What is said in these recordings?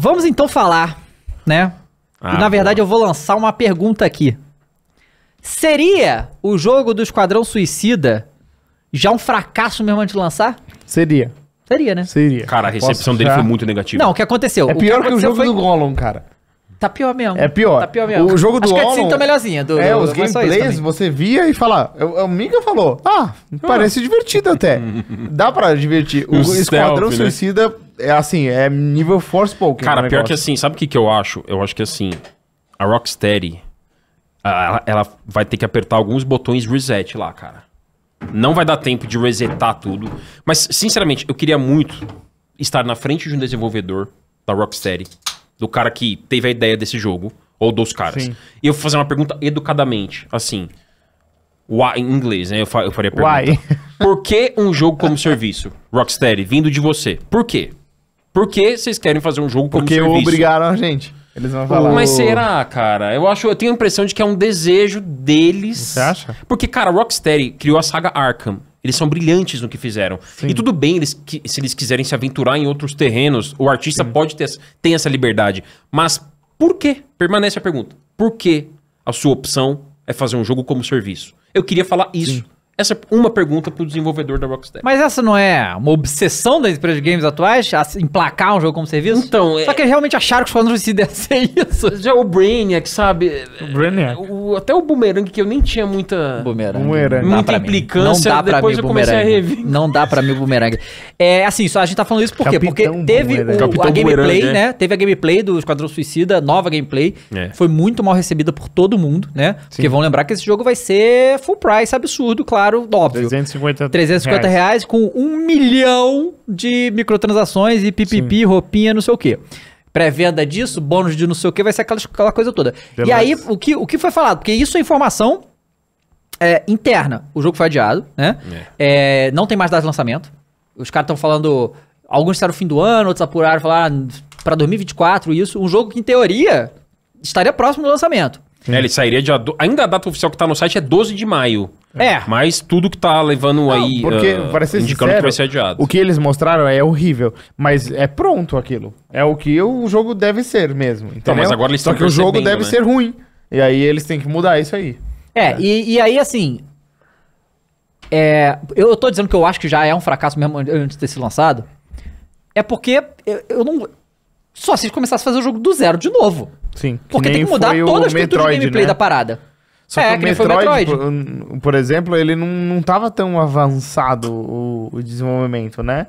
Vamos então falar, né? Ah, Na verdade, pô. eu vou lançar uma pergunta aqui. Seria o jogo do Esquadrão Suicida já um fracasso mesmo antes de lançar? Seria. Seria, né? Seria. Cara, a recepção dele foi muito negativa. Não, o que aconteceu? É o pior que, que o jogo foi... do Gollum, cara. Tá pior mesmo. É pior. Tá pior mesmo. O jogo do Acho Gollum... Acho que a tá melhorzinha. Do, é, do, os gameplays você via e fala... É o, é o Mika falou, ah, parece ah. divertido até. Dá pra divertir. O, o Esquadrão self, né? Suicida... Né? é assim, é nível Forspoken. Cara, pior que assim, sabe o que, que eu acho? Eu acho que assim, a Rocksteady, ela, ela vai ter que apertar alguns botões reset lá, cara. Não vai dar tempo de resetar tudo. Mas, sinceramente, eu queria muito estar na frente de um desenvolvedor da Rocksteady, do cara que teve a ideia desse jogo, ou dos caras. Sim. E eu vou fazer uma pergunta educadamente, assim. Why, em inglês, né? Eu, fa eu faria a pergunta. Why? Por que um jogo como serviço, Rocksteady, vindo de você? Por quê? Porque vocês querem fazer um jogo como Porque serviço. obrigaram a gente. Eles vão falar. Mas será, cara? Eu acho, eu tenho a impressão de que é um desejo deles. Você acha? Porque, cara, Rocksteady criou a saga Arkham. Eles são brilhantes no que fizeram. Sim. E tudo bem eles, se eles quiserem se aventurar em outros terrenos, o artista Sim. pode ter tem essa liberdade. Mas por que? Permanece a pergunta. Por que a sua opção é fazer um jogo como serviço? Eu queria falar isso. Sim. Essa é uma pergunta pro desenvolvedor da Rockstar. Mas essa não é uma obsessão das empresas de games atuais? Emplacar um jogo como serviço? Então, é- Só que eles realmente acharam que os fãs se dessem isso. Já o Brainiac, sabe? O Brainiac. O, até o Boomerang, que eu nem tinha muita... Boomerang. boomerang. Muita implicância. Não dá pra mim Boomerang. Não dá pra mim o Boomerang. É, assim, só a gente tá falando isso por quê? Porque teve o, a gameplay, né? É. Teve a gameplay do Esquadrão Suicida, nova gameplay. É. Foi muito mal recebida por todo mundo, né? Sim. Porque vão lembrar que esse jogo vai ser full price, absurdo, claro caro, óbvio. 350, 350 reais. reais com um milhão de microtransações e pipipi, Sim. roupinha, não sei o quê pré-venda disso, bônus de não sei o que, vai ser aquela, aquela coisa toda. Demais. E aí, o que, o que foi falado? Porque isso é informação é, interna. O jogo foi adiado, né? É. É, não tem mais data de lançamento. Os caras estão falando. Alguns disseram fim do ano, outros apuraram, falaram ah, para 2024, isso. Um jogo que, em teoria, estaria próximo do lançamento. Né, ele sairia de. Ainda a data oficial que está no site é 12 de maio. É. Mas tudo que está levando não, aí. Porque, uh, ah, para ser indicando sincero, que vai ser adiado. O que eles mostraram é horrível. Mas é pronto aquilo. É o que o jogo deve ser mesmo. Então, mas agora eles Só que o jogo deve né? ser ruim. E aí eles têm que mudar isso aí. É, é. E, e aí assim. É, eu tô dizendo que eu acho que já é um fracasso mesmo antes de ter sido lançado. É porque eu, eu não. Só se eles começassem a fazer o jogo do zero de novo. Sim. Porque tem que mudar toda a estrutura Metroid, de gameplay né? da parada. Só é, que, o Metroid, o Metroid, por exemplo, ele não, não tava tão avançado o, o desenvolvimento, né?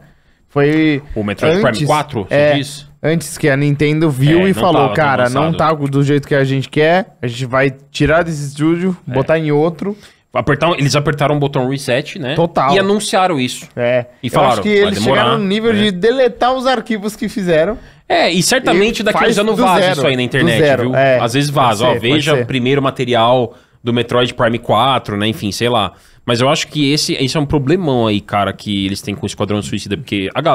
Foi. O Metroid antes, Prime 4, é, Antes que a Nintendo viu é, e falou, cara, não tá do jeito que a gente quer, a gente vai tirar desse estúdio, é. botar em outro. Apertar, eles apertaram o botão reset, né? Total. E anunciaram isso. É. E falaram, Eu acho que eles demorar, chegaram no nível né? de deletar os arquivos que fizeram. É, e certamente e daqui a não vaza zero, isso aí na internet, zero, viu? É, Às vezes vaza, ser, ó, veja o primeiro material do Metroid Prime 4, né? Enfim, sei lá. Mas eu acho que esse, esse é um problemão aí, cara, que eles têm com o Esquadrão Suicida, porque a,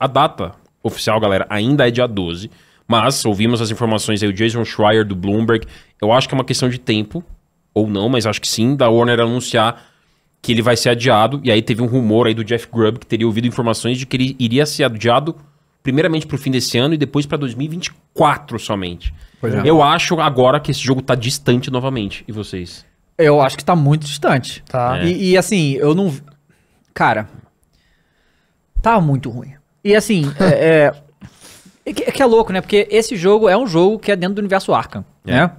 a data oficial, galera, ainda é dia 12. Mas ouvimos as informações aí, o Jason Schreier do Bloomberg. Eu acho que é uma questão de tempo ou não, mas acho que sim, da Warner anunciar que ele vai ser adiado. E aí teve um rumor aí do Jeff Grubb que teria ouvido informações de que ele iria ser adiado primeiramente para o fim desse ano e depois para 2024 somente. É. Eu acho agora que esse jogo está distante novamente. E vocês? Eu acho que está muito distante. Tá. É. E, e, assim, eu não. Cara. Tá muito ruim. E assim, é, é, é, é, que é louco, né? Porque esse jogo é um jogo que é dentro do universo Arkham, é. né?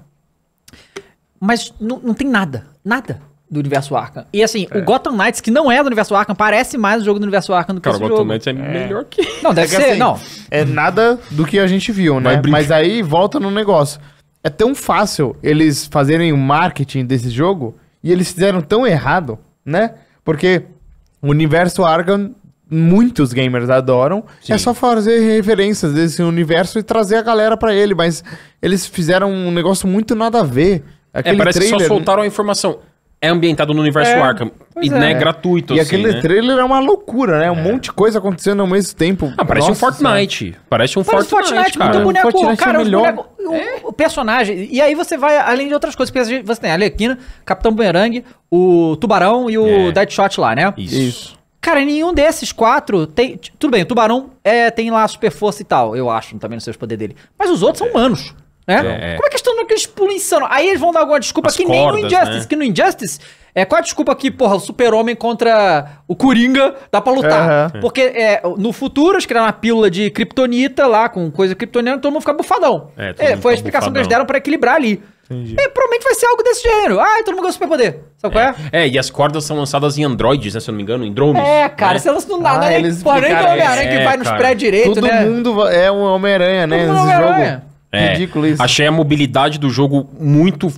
Mas não tem nada. Nada do universo Arkham. E assim, é. o Gotham Knights, que não é do universo Arkham, parece mais um jogo do universo Arkham do que Cara, o Gotham Knights é, é, melhor que... Não, deve é ser, assim, não. É nada do que a gente viu, né? Mas aí volta no negócio. É tão fácil eles fazerem o marketing desse jogo e eles fizeram tão errado, né? Porque o universo Arkham muitos gamers adoram. É Sim. É só fazer referências desse universo e trazer a galera para ele, mas eles fizeram um negócio muito nada a ver. É, aquele é, parece trailer... que só né? soltaram a informação. É ambientado no universo é, Arkham. E né? é. gratuito, E assim, aquele né? trailer é uma loucura, né? Um é. monte de coisa acontecendo ao mesmo tempo. Ah, parece Nossa, um Fortnite. Parece um parece Fortnite, cara. Muito boneco, Fortnite é cara, é melhor. Boneco, o, o, personagem. E aí você vai, além de outras coisas, você tem a Arlequina, Capitão Boomerang, o Tubarão e o Deadshot lá, né? Isso. Cara, nenhum desses quatro tem. Tudo bem, o tubarão é, tem lá super força e tal, eu acho, também não sei os poderes dele. Mas os outros são humanos. Né? É. Como é que eles estão dando aqueles pulos insanos? Aí eles vão dar alguma desculpa As que cordas, nem no Injustice, né? que no Injustice. É, qual é a desculpa que, porra, o super-homem contra o Coringa dá pra lutar? Uhum. Porque é, no futuro acho que era uma pílula de kryptonita lá, com coisa kryptoniana, todo mundo fica bufadão. É, é foi a explicação bufadão. que eles deram pra equilibrar ali. É, provavelmente vai ser algo desse gênero. Ah, todo mundo super poder Sabe é. qual é? É, e as cordas são lançadas em androides, né? Se eu não me engano, em drones. É, né? cara, né? você lança no nada, ah, né? Eles Porra, nem do Homem-Aranha é, que vai cara. nos pré direito, Todo né? mundo é um Homem-Aranha, né? Todo mundo é um Homem-Aranha. É, Ridículo isso. Achei a mobilidade do jogo muito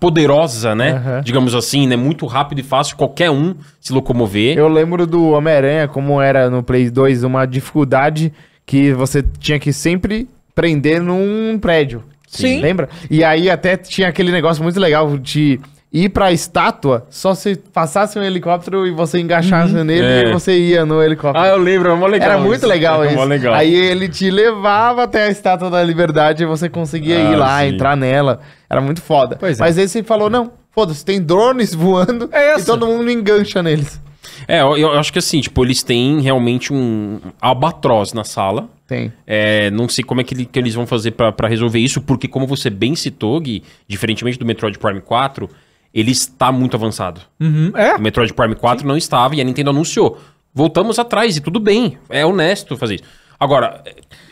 poderosa, né? Uhum. Digamos assim, né? Muito rápido e fácil qualquer um se locomover. Eu lembro do Homem-Aranha, como era no Play 2, uma dificuldade que você tinha que sempre prender num prédio. Sim. Lembra? E aí até tinha aquele negócio muito legal de ir pra estátua só se passasse um helicóptero e você engaixasse uhum. nele é. e você ia no helicóptero. Ah, eu lembro, é mó legal. Era isso. muito legal é, isso. Legal. Aí ele te levava até a estátua da liberdade e você conseguia ah, ir lá, sim. entrar nela. Era muito foda. Pois é. Mas aí você falou: não, foda-se, tem drones voando é e todo mundo engancha neles. É, eu, eu, acho que assim, tipo, eles têm realmente um albatroz na sala. Tem. É, não sei como é que, ele, que eles vão fazer para resolver isso, porque como você bem citou, Gui, diferentemente do Metroid Prime 4, ele está muito avançado. Uhum, é. O Metroid Prime 4 Sim. não estava e a Nintendo anunciou. Voltamos atrás e tudo bem, é honesto fazer isso. Agora,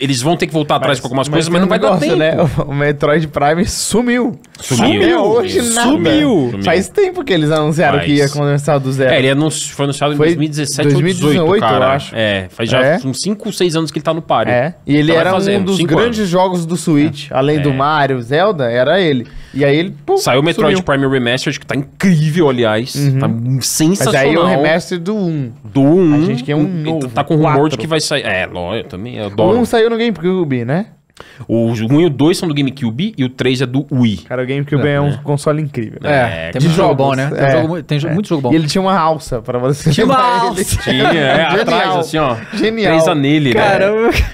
eles vão ter que voltar atrás mas, com algumas coisas, mas não vai negócio, dar tempo. Né? O Metroid Prime sumiu. Sumiu. hoje nada. Sumiu. sumiu. Faz tempo que eles anunciaram que ia começar do zero. É, ele anunci... foi anunciado em foi 2017 2018, ou 2018, cara. eu acho. É, faz já é. uns 5 ou 6 anos que ele tá no páreo. É, e ele era um dos grandes anos. jogos do Switch. É. Além é. do Mario, Zelda, era ele. E aí ele, pô, Saiu o Metroid sumiu. Prime Remastered, que tá incrível, aliás. Uhum. Tá sensacional. Mas aí é o remaster do 1. Do 1. A gente quer um tá novo. Tá com rumor de que vai sair... É, lógico também? o Um saiu no GameCube, né? O 1 e o 2 são do GameCube e o 3 é do Wii. Cara, o GameCube é, é um console incrível. É, é tem muito jogo bom, né? Tem, é, jogo, tem é. muito jogo bom. E ele tinha uma alça pra você. Tinha uma alça! Tinha, é, atrás, assim, ó. Genial. Três anelhos, né? Caramba. Né?